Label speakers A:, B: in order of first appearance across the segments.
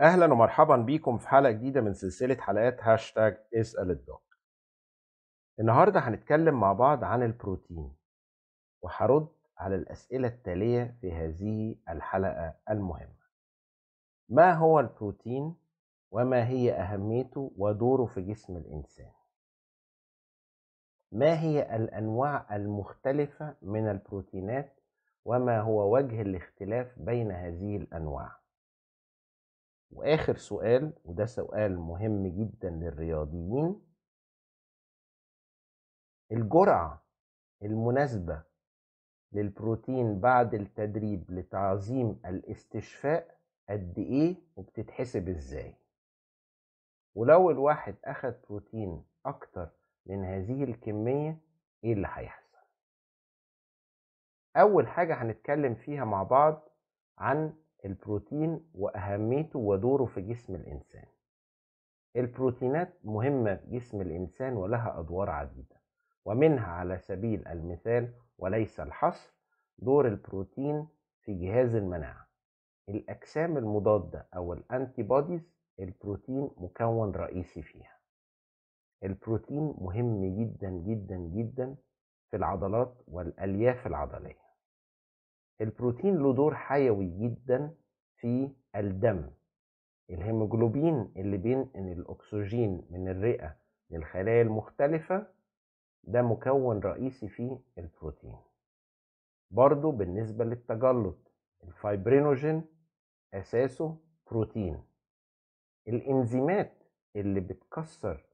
A: اهلا ومرحبا بيكم في حلقه جديده من سلسله حلقات هاشتاج اسال الدكتور النهارده هنتكلم مع بعض عن البروتين وهرد على الاسئله التاليه في هذه الحلقه المهمه ما هو البروتين وما هي اهميته ودوره في جسم الانسان ما هي الانواع المختلفه من البروتينات وما هو وجه الاختلاف بين هذه الانواع واخر سؤال وده سؤال مهم جدا للرياضيين الجرعه المناسبه للبروتين بعد التدريب لتعظيم الاستشفاء قد ايه وبتتحسب ازاي ولو الواحد اخد بروتين اكتر من هذه الكميه ايه اللي هيحصل اول حاجه هنتكلم فيها مع بعض عن البروتين وأهميته ودوره في جسم الإنسان البروتينات مهمة في جسم الإنسان ولها أدوار عديدة ومنها على سبيل المثال وليس الحصر دور البروتين في جهاز المناعة الأجسام المضادة أو الأنتي بوديز البروتين مكون رئيسي فيها البروتين مهم جدا جدا جدا في العضلات والألياف العضلية البروتين له دور حيوي جدا في الدم الهيموجلوبين اللي بينقل الأكسجين من الرئة للخلايا المختلفة ده مكون رئيسي في البروتين برضو بالنسبة للتجلط الفايبرينوجين أساسه بروتين الإنزيمات اللي بتكسر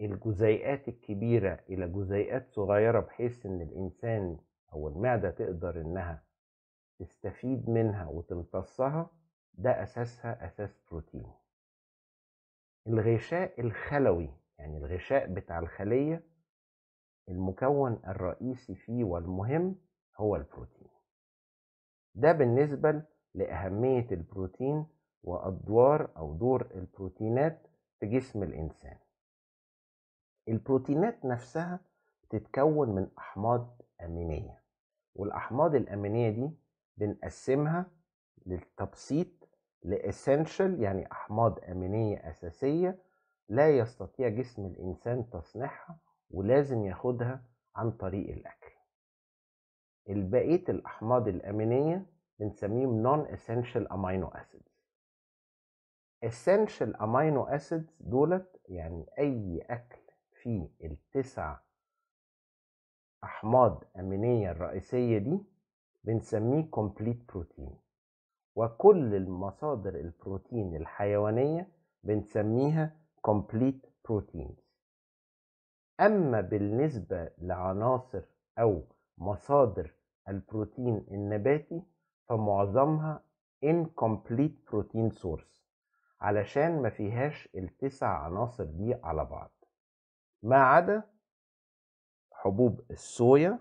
A: الجزيئات الكبيرة إلى جزيئات صغيرة بحيث إن الإنسان او المعدة تقدر انها تستفيد منها وتمتصها ده اساسها اساس بروتين الغشاء الخلوي يعني الغشاء بتاع الخلية المكون الرئيسي فيه والمهم هو البروتين ده بالنسبة لأهمية البروتين وأدوار أو دور البروتينات في جسم الإنسان البروتينات نفسها تتكون من أحماض أمينية والأحماض الأمينية دي بنقسمها للتبسيط لإسنشال يعني أحماض أمينية أساسية لا يستطيع جسم الإنسان تصنيعها ولازم ياخدها عن طريق الأكل البقية الأحماض الأمينية بنسميهم non essential amino acids essential amino acids دولت يعني أي أكل فيه التسع أحماض أمينية الرئيسية دي بنسميه complete بروتين وكل المصادر البروتين الحيوانية بنسميها complete proteins أما بالنسبة لعناصر أو مصادر البروتين النباتي فمعظمها incomplete protein source علشان ما فيهاش التسع عناصر دي على بعض ما عدا حبوب الصويا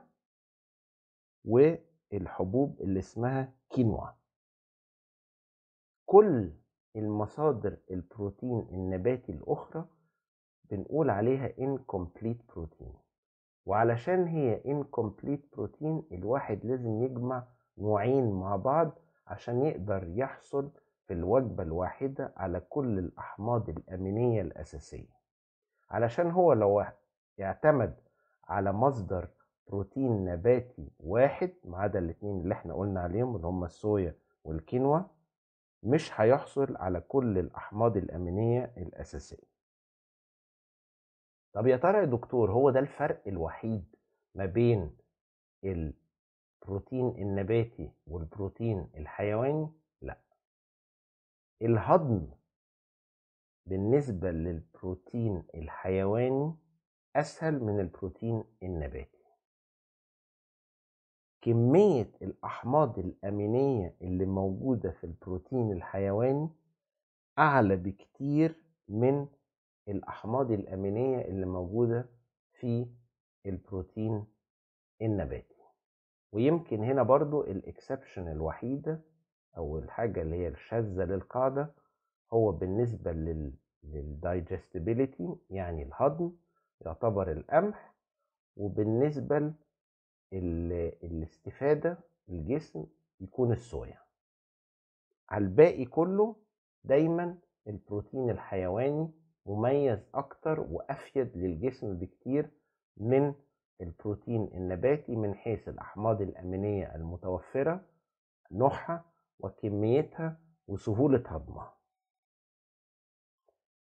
A: والحبوب اللي اسمها كينوا كل المصادر البروتين النباتي الأخرى بنقول عليها incomplete protein وعلشان هي incomplete protein الواحد لازم يجمع نوعين مع بعض عشان يقدر يحصل في الوجبة الواحدة على كل الأحماض الأمينية الأساسية علشان هو لو اعتمد على مصدر بروتين نباتي واحد ما عدا الاتنين اللي احنا قلنا عليهم اللي هم الصويا والكينوا مش هيحصل على كل الأحماض الأمينية الأساسية طب يا ترى يا دكتور هو ده الفرق الوحيد ما بين البروتين النباتي والبروتين الحيواني لا الهضم بالنسبة للبروتين الحيواني أسهل من البروتين النباتي كمية الأحماض الأمينية اللي موجودة في البروتين الحيواني أعلى بكتير من الأحماض الأمينية اللي موجودة في البروتين النباتي ويمكن هنا برضو الإكسبشن الوحيدة أو الحاجة اللي هي الشاذة للقاعدة هو بالنسبة للـ للدايجستبيليتي يعني الهضم يعتبر القمح وبالنسبة للاستفادة الجسم يكون الصويا على الباقي كله دايما البروتين الحيواني مميز أكتر وأفيد للجسم بكتير من البروتين النباتي من حيث الأحماض الأمينية المتوفرة نوعها وكميتها وسهولة هضمها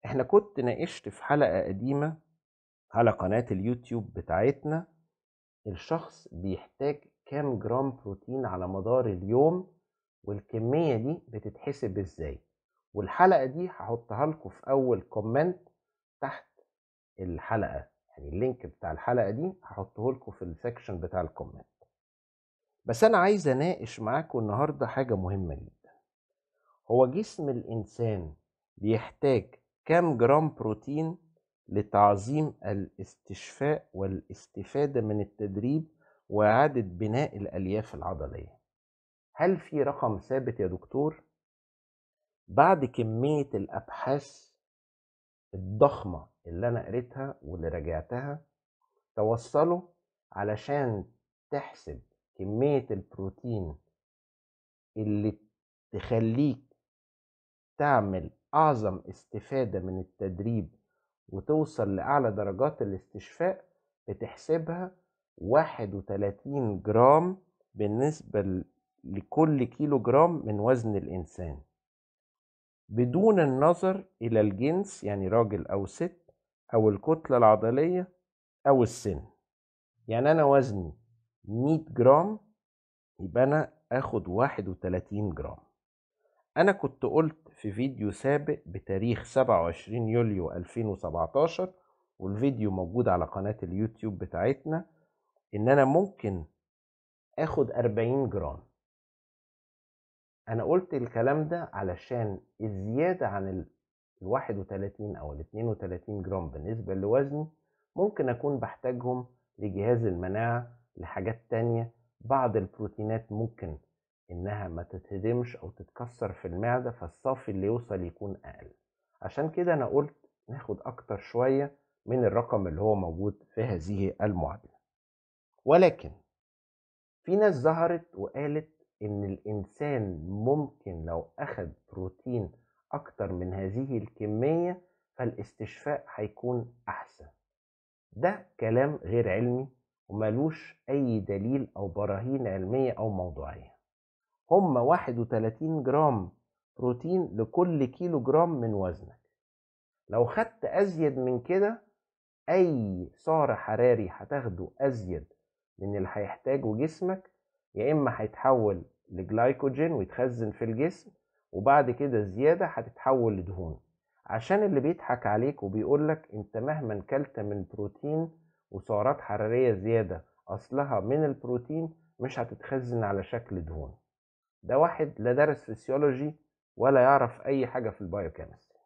A: احنا كنت ناقشت في حلقة قديمة على قناة اليوتيوب بتاعتنا الشخص بيحتاج كام جرام بروتين على مدار اليوم والكمية دي بتتحسب ازاي والحلقة دي هحطها لكم في أول كومنت تحت الحلقة يعني اللينك بتاع الحلقة دي هحطه لكم في السكشن بتاع الكومنت بس أنا عايز أناقش معاكم النهاردة حاجة مهمة جدا هو جسم الإنسان بيحتاج كام جرام بروتين لتعظيم الاستشفاء والاستفادة من التدريب وإعادة بناء الألياف العضلية هل في رقم ثابت يا دكتور؟ بعد كمية الأبحاث الضخمة اللي أنا قريتها واللي راجعتها توصلوا علشان تحسب كمية البروتين اللي تخليك تعمل أعظم استفادة من التدريب وتوصل لأعلى درجات الاستشفاء بتحسبها واحد وتلاتين جرام بالنسبة لكل كيلو جرام من وزن الإنسان بدون النظر إلى الجنس يعني راجل أو ست أو الكتلة العضلية أو السن يعني أنا وزني 100 جرام يبقى أنا آخد 31 جرام أنا كنت قلت في فيديو سابق بتاريخ 27 يوليو 2017 والفيديو موجود على قناة اليوتيوب بتاعتنا إن أنا ممكن آخد 40 جرام أنا قلت الكلام ده علشان الزيادة عن ال 31 أو ال 32 جرام بالنسبة لوزني ممكن أكون بحتاجهم لجهاز المناعة لحاجات تانية بعض البروتينات ممكن انها ما تتهدمش او تتكسر في المعده فالصافي اللي يوصل يكون اقل عشان كده انا قلت ناخد اكتر شويه من الرقم اللي هو موجود في هذه المعادله ولكن في ناس ظهرت وقالت ان الانسان ممكن لو اخد بروتين اكتر من هذه الكميه فالاستشفاء هيكون احسن ده كلام غير علمي وملوش اي دليل او براهين علميه او موضوعيه هما واحد وتلاتين جرام بروتين لكل كيلو جرام من وزنك لو خدت أزيد من كده أي سعر حراري هتاخده أزيد من اللي هيحتاجه جسمك يا إما هيتحول لجلايكوجين ويتخزن في الجسم وبعد كده زيادة هتتحول لدهون عشان اللي بيضحك عليك وبيقولك انت مهما كلت من بروتين وسعرات حرارية زيادة أصلها من البروتين مش هتتخزن على شكل دهون ده واحد لا درس فسيولوجي ولا يعرف اي حاجه في البايوكيمستري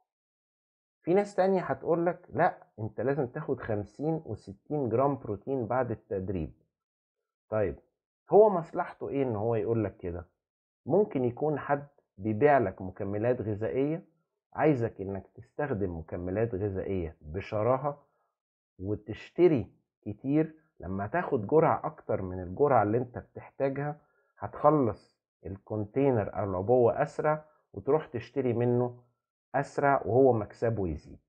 A: في ناس تانية هتقول لك لا انت لازم تاخد 50 و60 جرام بروتين بعد التدريب طيب هو مصلحته ايه ان هو يقول لك كده ممكن يكون حد بيبيع لك مكملات غذائية عايزك انك تستخدم مكملات غذائية بشراهة وتشتري كتير لما تاخد جرعة اكتر من الجرعة اللي انت بتحتاجها هتخلص الكونتينر او العبوه اسرع وتروح تشتري منه اسرع وهو مكسبه يزيد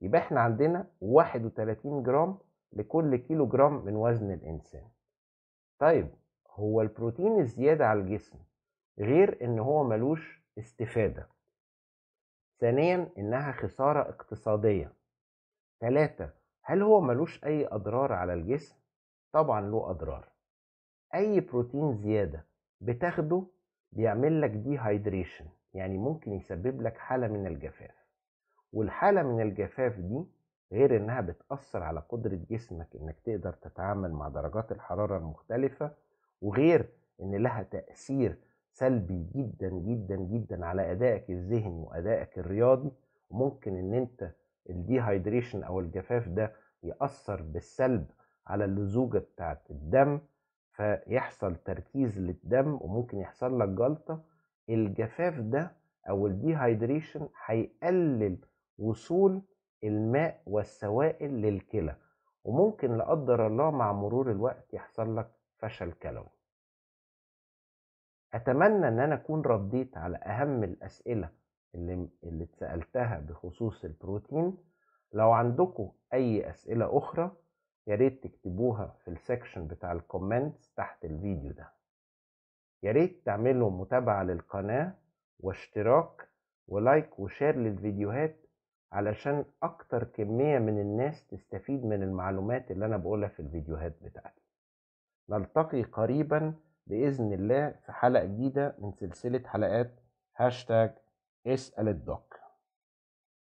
A: يبقى احنا عندنا 31 جرام لكل كيلو جرام من وزن الانسان طيب هو البروتين الزياده على الجسم غير ان هو ملوش استفاده ثانيا انها خساره اقتصاديه ثلاثة هل هو ملوش اي اضرار على الجسم طبعا له اضرار اي بروتين زياده بتاخده بيعمل لك دي هايدريشن يعني ممكن يسبب لك حالة من الجفاف والحالة من الجفاف دي غير انها بتأثر على قدرة جسمك انك تقدر تتعامل مع درجات الحرارة المختلفة وغير ان لها تأثير سلبي جدا جدا جدا على أدائك الذهني وأدائك الرياضي وممكن ان انت الديهايدريشن او الجفاف ده يأثر بالسلب على اللزوجة بتاعت الدم فيحصل تركيز للدم وممكن يحصل لك جلطة الجفاف ده أو الديهايدريشن هيقلل وصول الماء والسوائل للكلى وممكن لا قدر الله مع مرور الوقت يحصل لك فشل كلوي أتمنى إن أنا أكون رديت على أهم الأسئلة اللي اللي اتسألتها بخصوص البروتين لو عندكم أي أسئلة أخرى ياريت تكتبوها في السكشن بتاع الكومنتس تحت الفيديو ده ياريت تعملوا متابعة للقناة واشتراك ولايك وشير للفيديوهات علشان أكتر كمية من الناس تستفيد من المعلومات اللي أنا بقولها في الفيديوهات بتاعتي نلتقي قريبا بإذن الله في حلقة جديدة من سلسلة حلقات هاشتاج اسأل الدوك